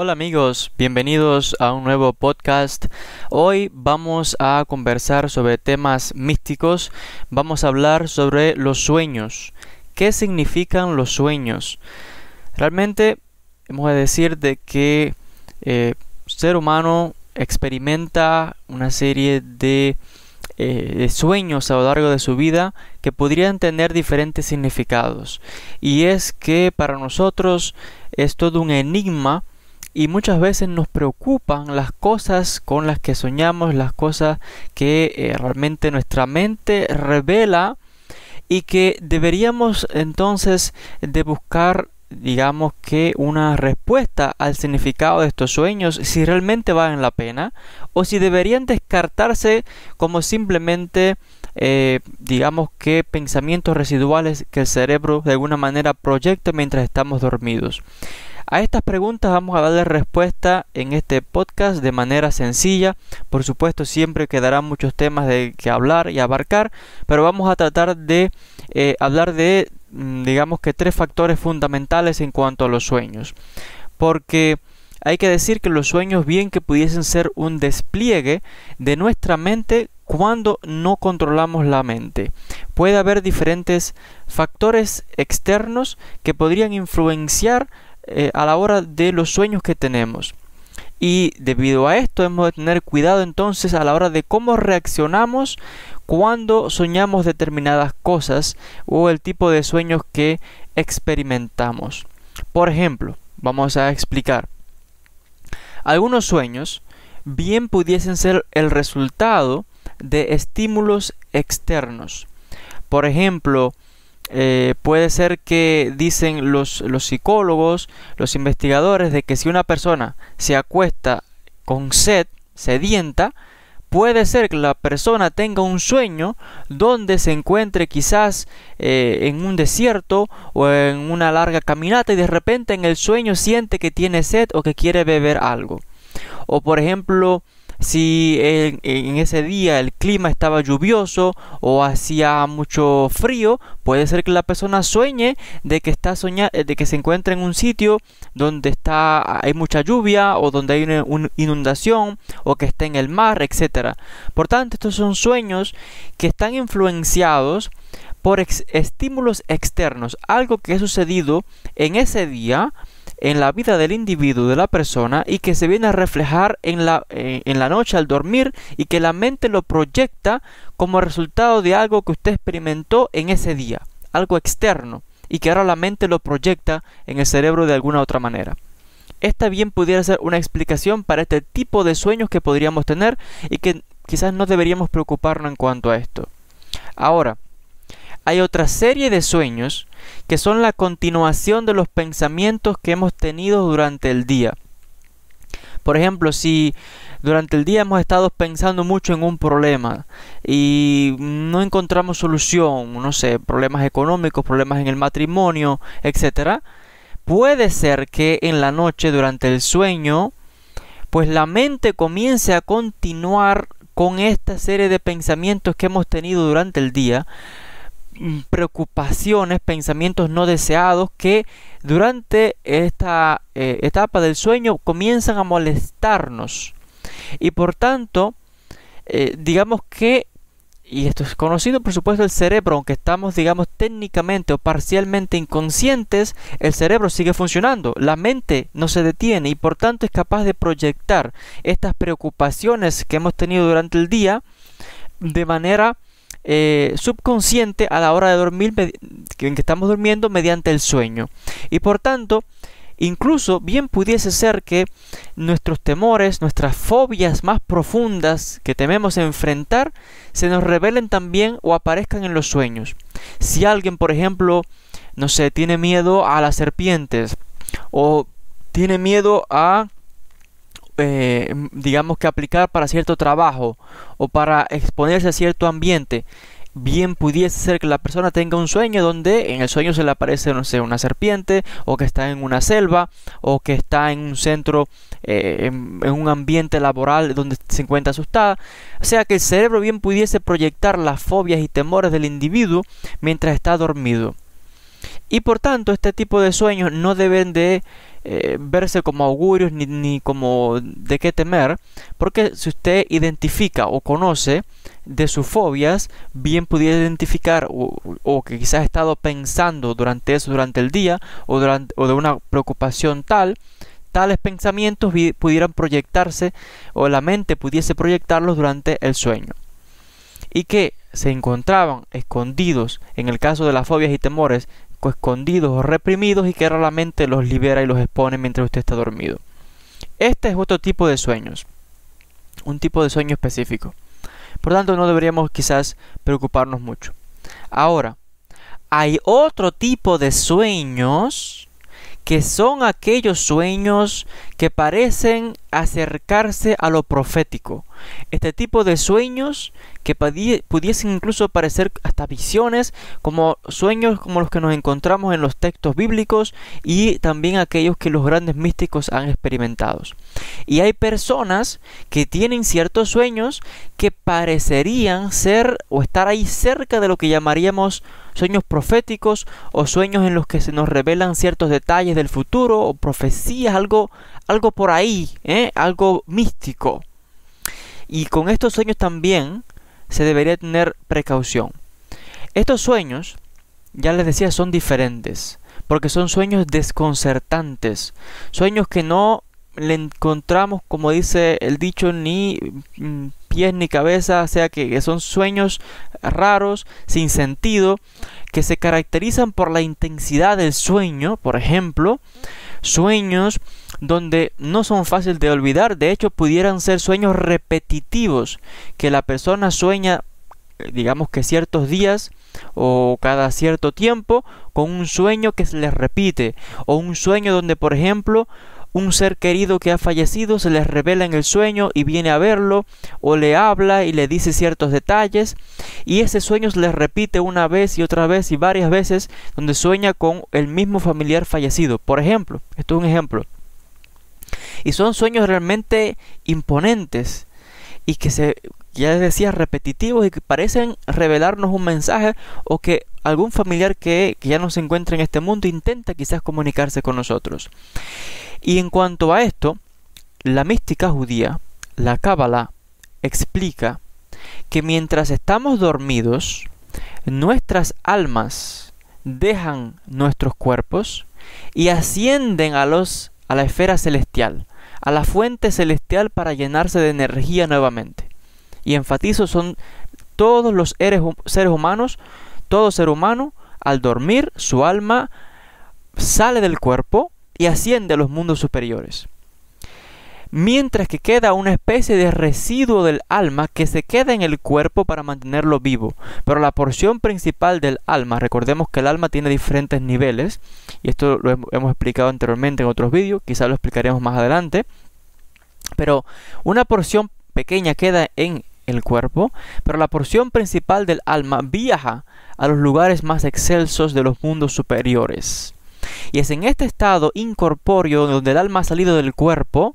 Hola amigos, bienvenidos a un nuevo podcast. Hoy vamos a conversar sobre temas místicos, vamos a hablar sobre los sueños. ¿Qué significan los sueños? Realmente hemos de decir de que El eh, ser humano experimenta una serie eh, de sueños a lo largo de su vida que podrían tener diferentes significados. Y es que para nosotros es todo un enigma y muchas veces nos preocupan las cosas con las que soñamos, las cosas que eh, realmente nuestra mente revela y que deberíamos entonces de buscar digamos que una respuesta al significado de estos sueños, si realmente valen la pena, o si deberían descartarse como simplemente, eh, digamos que pensamientos residuales que el cerebro de alguna manera proyecta mientras estamos dormidos. A estas preguntas vamos a darle respuesta en este podcast de manera sencilla. Por supuesto, siempre quedarán muchos temas de que hablar y abarcar, pero vamos a tratar de eh, hablar de, mm, digamos que, tres factores fundamentales en cuanto a los sueños. Porque hay que decir que los sueños bien que pudiesen ser un despliegue de nuestra mente cuando no controlamos la mente. Puede haber diferentes factores externos que podrían influenciar eh, a la hora de los sueños que tenemos. Y debido a esto hemos de tener cuidado entonces a la hora de cómo reaccionamos cuando soñamos determinadas cosas o el tipo de sueños que experimentamos. Por ejemplo, vamos a explicar. Algunos sueños bien pudiesen ser el resultado de estímulos externos. Por ejemplo, eh, puede ser que dicen los, psicólogos, los investigadores, de que si una persona se acuesta con sed, sedienta, puede ser que la persona tenga un sueño donde se encuentre quizás eh, en un desierto o en una larga caminata y de repente en el sueño siente que tiene sed o que quiere beber algo. O por ejemplo, si en ese día el clima estaba lluvioso o hacía mucho frío, puede ser que la persona sueñe de que está eh, de que se encuentra en un sitio donde está hay mucha lluvia o donde hay una, inundación o que está en el mar, etcétera. Por tanto, estos son sueños que están influenciados por estímulos externos, algo que ha sucedido en ese día en la vida del individuo, de la persona, y que se viene a reflejar en la, eh, en la noche al dormir y que la mente lo proyecta como resultado de algo que usted experimentó en ese día, algo externo, y que ahora la mente lo proyecta en el cerebro de alguna otra manera. Esta bien pudiera ser una explicación para este tipo de sueños que podríamos tener y que quizás no deberíamos preocuparnos en cuanto a esto. Ahora, hay otra serie de sueños que son la continuación de los pensamientos que hemos tenido durante el día. Por ejemplo, si durante el día hemos estado pensando mucho en un problema y no encontramos solución, no sé, problemas económicos, problemas en el matrimonio, etc., puede ser que en la noche, durante el sueño, pues la mente comience a continuar con esta serie de pensamientos que hemos tenido durante el día preocupaciones, pensamientos no deseados que durante esta eh, etapa del sueño comienzan a molestarnos. Y por tanto, eh, digamos que, y esto es conocido por supuesto el cerebro, aunque estamos digamos técnicamente o parcialmente inconscientes, el cerebro sigue funcionando, la mente no se detiene y por tanto es capaz de proyectar estas preocupaciones que hemos tenido durante el día de manera eh, subconsciente a la hora de dormir en que estamos durmiendo mediante el sueño. Y por tanto, incluso bien pudiese ser que nuestros temores, nuestras fobias más profundas que tememos enfrentar, se nos revelen también o aparezcan en los sueños. Si alguien, por ejemplo, no sé, tiene miedo a las serpientes o tiene miedo a eh, digamos que aplicar para cierto trabajo o para exponerse a cierto ambiente, bien pudiese ser que la persona tenga un sueño donde en el sueño se le aparece, no sé, una serpiente, o que está en una selva, o que está en un centro, eh, en, un ambiente laboral donde se encuentra asustada. O sea que el cerebro bien pudiese proyectar las fobias y temores del individuo mientras está dormido. Y por tanto, este tipo de sueños no deben de eh, verse como augurios ni, ni, como de qué temer, porque si usted identifica o conoce de sus fobias, bien pudiera identificar o, que quizás ha estado pensando durante eso, durante el día, o, durante, o de una preocupación tal, tales pensamientos pudieran proyectarse o la mente pudiese proyectarlos durante el sueño. Y que se encontraban escondidos, en el caso de las fobias y temores, escondidos o reprimidos y que raramente los libera y los expone mientras usted está dormido. Este es otro tipo de sueños, un tipo de sueño específico. Por tanto, no deberíamos quizás preocuparnos mucho. Ahora, hay otro tipo de sueños que son aquellos sueños que parecen acercarse a lo profético. Este tipo de sueños que pudiesen incluso parecer hasta visiones, como sueños como los que nos encontramos en los textos bíblicos y también aquellos que los grandes místicos han experimentado. Y hay personas que tienen ciertos sueños que parecerían ser o estar ahí cerca de lo que llamaríamos sueños proféticos o sueños en los que se nos revelan ciertos detalles del futuro o profecías, algo, algo por ahí, ¿eh? algo místico. Y con estos sueños también se debería tener precaución. Estos sueños, ya les decía, son diferentes, porque son sueños desconcertantes, sueños que no le encontramos, como dice el dicho, ni mm, pies ni cabeza, o sea que son sueños raros, sin sentido, que se caracterizan por la intensidad del sueño, por ejemplo, sueños donde no son fáciles de olvidar, de hecho pudieran ser sueños repetitivos, que la persona sueña eh, digamos que ciertos días o cada cierto tiempo con un sueño que se les repite o un sueño donde por ejemplo un ser querido que ha fallecido se les revela en el sueño y viene a verlo o le habla y le dice ciertos detalles y ese sueño se les repite una vez y otra vez y varias veces donde sueña con el mismo familiar fallecido. Por ejemplo, esto es un ejemplo. Y son sueños realmente imponentes y que se ya ya decía repetitivos y que parecen revelarnos un mensaje o que algún familiar que, que ya no se encuentra en este mundo intenta quizás comunicarse con nosotros. Y en cuanto a esto, la mística judía, la Cábala, explica que mientras estamos dormidos, nuestras almas dejan nuestros cuerpos y ascienden a los a la esfera celestial, a la fuente celestial para llenarse de energía nuevamente y enfatizo, son todos los seres humanos, todo ser humano, al dormir, su alma sale del cuerpo y asciende a los mundos superiores. Mientras que queda una especie de residuo del alma que se queda en el cuerpo para mantenerlo vivo. Pero la porción principal del alma, recordemos que el alma tiene diferentes niveles, y esto lo hemos explicado anteriormente en otros vídeos, quizás lo explicaremos más adelante. Pero una porción pequeña queda en el cuerpo, pero la porción principal del alma viaja a los lugares más excelsos de los mundos superiores. Y es en este estado incorpóreo donde el alma ha salido del cuerpo,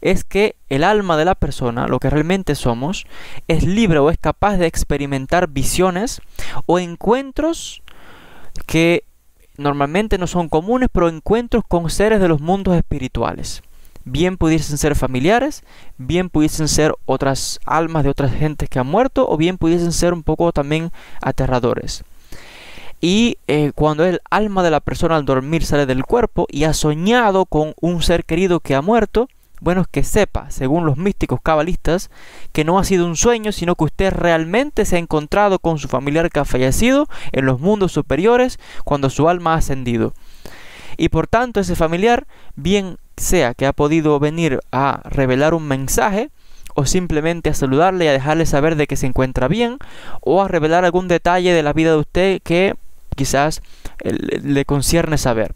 es que el alma de la persona, lo que realmente somos, es libre o es capaz de experimentar visiones o encuentros que normalmente no son comunes, pero encuentros con seres de los mundos espirituales bien pudiesen ser familiares, bien pudiesen ser otras almas de otras gentes que han muerto, o bien pudiesen ser un poco también aterradores. Y eh, cuando el alma de la persona al dormir sale del cuerpo y ha soñado con un ser querido que ha muerto, bueno, es que sepa, según los místicos cabalistas, que no ha sido un sueño, sino que usted realmente se ha encontrado con su familiar que ha fallecido en los mundos superiores cuando su alma ha ascendido. Y por tanto ese familiar bien sea que ha podido venir a revelar un mensaje, o simplemente a saludarle y a dejarle saber de que se encuentra bien, o a revelar algún detalle de la vida de usted que quizás eh, le concierne saber.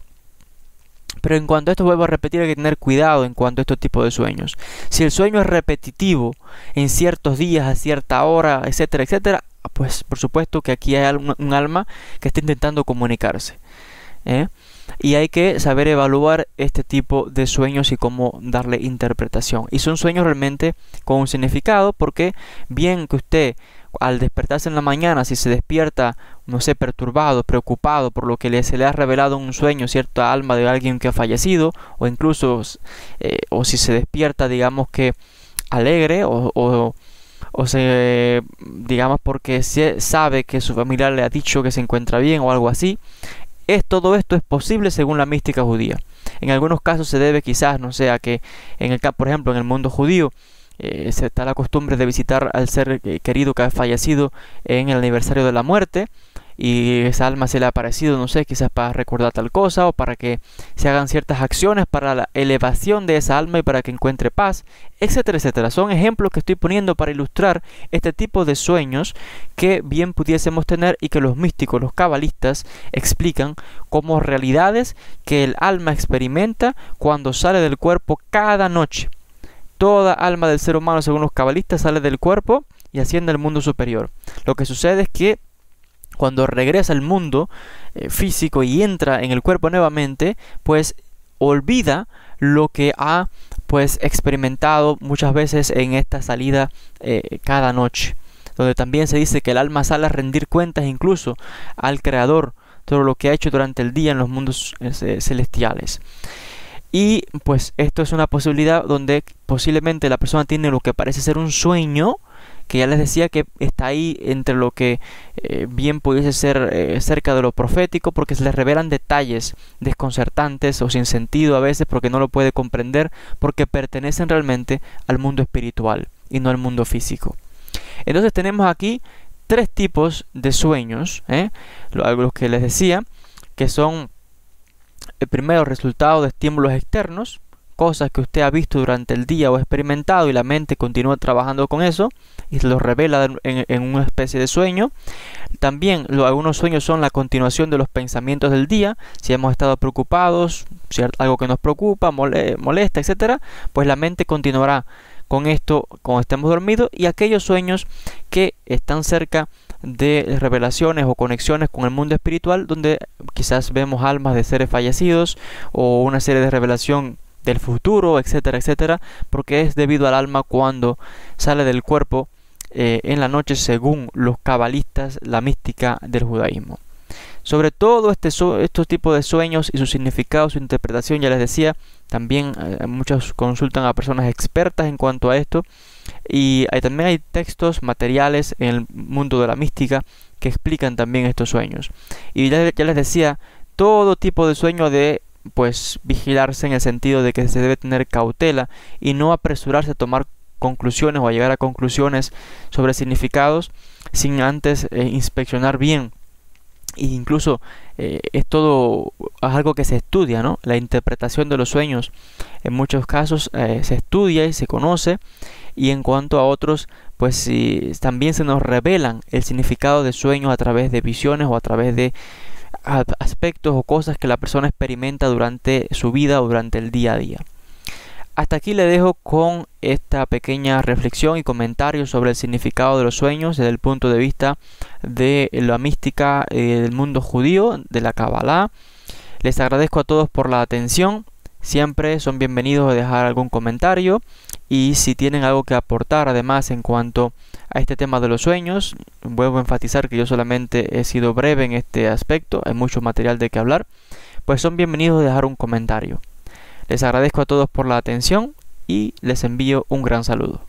Pero en cuanto a esto vuelvo a repetir, hay que tener cuidado en cuanto a este tipo de sueños. Si el sueño es repetitivo en ciertos días, a cierta hora, etcétera, etcétera, pues por supuesto que aquí hay algún alma que está intentando comunicarse. ¿eh? y hay que saber evaluar este tipo de sueños y cómo darle interpretación. Y son sueños realmente con un significado porque bien que usted al despertarse en la mañana, si se despierta, no sé, perturbado, preocupado por lo que se le ha revelado en un sueño, cierta alma de alguien que ha fallecido, o incluso, eh, o si se despierta, digamos que alegre, o, o, o se, digamos, porque se sabe que su familiar le ha dicho que se encuentra bien o algo así, es, todo esto es posible según la mística judía. En algunos casos se debe quizás, no sea que, en el, por ejemplo, en el mundo judío, eh, se está la costumbre de visitar al ser querido que ha fallecido en el aniversario de la muerte y esa alma se le ha aparecido, no sé, quizás para recordar tal cosa o para que se hagan ciertas acciones para la elevación de esa alma y para que encuentre paz, etcétera, etcétera. Son ejemplos que estoy poniendo para ilustrar este tipo de sueños que bien pudiésemos tener y que los místicos, los cabalistas, explican como realidades que el alma experimenta cuando sale del cuerpo cada noche. Toda alma del ser humano, según los cabalistas, sale del cuerpo y asciende al mundo superior. Lo que sucede es que cuando regresa al mundo eh, físico y entra en el cuerpo nuevamente, pues olvida lo que ha pues experimentado muchas veces en esta salida eh, cada noche, donde también se dice que el alma sale a rendir cuentas incluso al creador todo lo que ha hecho durante el día en los mundos eh, celestiales. Y pues esto es una posibilidad donde posiblemente la persona tiene lo que parece ser un sueño, que ya les decía que está ahí entre lo que eh, bien pudiese ser eh, cerca de lo profético, porque se les revelan detalles desconcertantes o sin sentido a veces porque no lo puede comprender, porque pertenecen realmente al mundo espiritual y no al mundo físico. Entonces tenemos aquí tres tipos de sueños, ¿eh? los que les decía, que son el primero resultado de estímulos externos, cosas que usted ha visto durante el día o experimentado y la mente continúa trabajando con eso y se los revela en, una especie de sueño. También algunos sueños son la continuación de los pensamientos del día, si hemos estado preocupados, si algo que nos preocupa, molesta, etcétera, pues la mente continuará con esto cuando estemos dormidos y aquellos sueños que están cerca de revelaciones o conexiones con el mundo espiritual donde quizás vemos almas de seres fallecidos o una serie de revelación del futuro, etcétera, etcétera, porque es debido al alma cuando sale del cuerpo eh, en la noche según los cabalistas, la mística del judaísmo. Sobre todo este, estos tipos de sueños y su significado, su interpretación, ya les decía, también eh, muchos consultan a personas expertas en cuanto a esto. Y eh, también hay textos, materiales en el mundo de la mística que explican también estos sueños. Y ya, les decía, todo tipo de sueño de pues vigilarse en el sentido de que se debe tener cautela y no apresurarse a tomar conclusiones o a llegar a conclusiones sobre significados sin antes eh, inspeccionar bien incluso eh, es todo algo que se estudia, ¿no? La interpretación de los sueños en muchos casos eh, se estudia y se conoce y en cuanto a otros, pues si también se nos revelan el significado de sueños a través de visiones o a través de aspectos o cosas que la persona experimenta durante su vida o durante el día a día. Hasta aquí le dejo con esta pequeña reflexión y comentario sobre el significado de los sueños desde el punto de vista de la mística eh, del mundo judío, de la Kabbalah. Les agradezco a todos por la atención. Siempre son bienvenidos a dejar algún comentario y si tienen algo que aportar además en cuanto a este tema de los sueños, vuelvo a enfatizar que yo solamente he sido breve en este aspecto, hay mucho material de que hablar, pues son bienvenidos a dejar un comentario. Les agradezco a todos por la atención y les envío un gran saludo.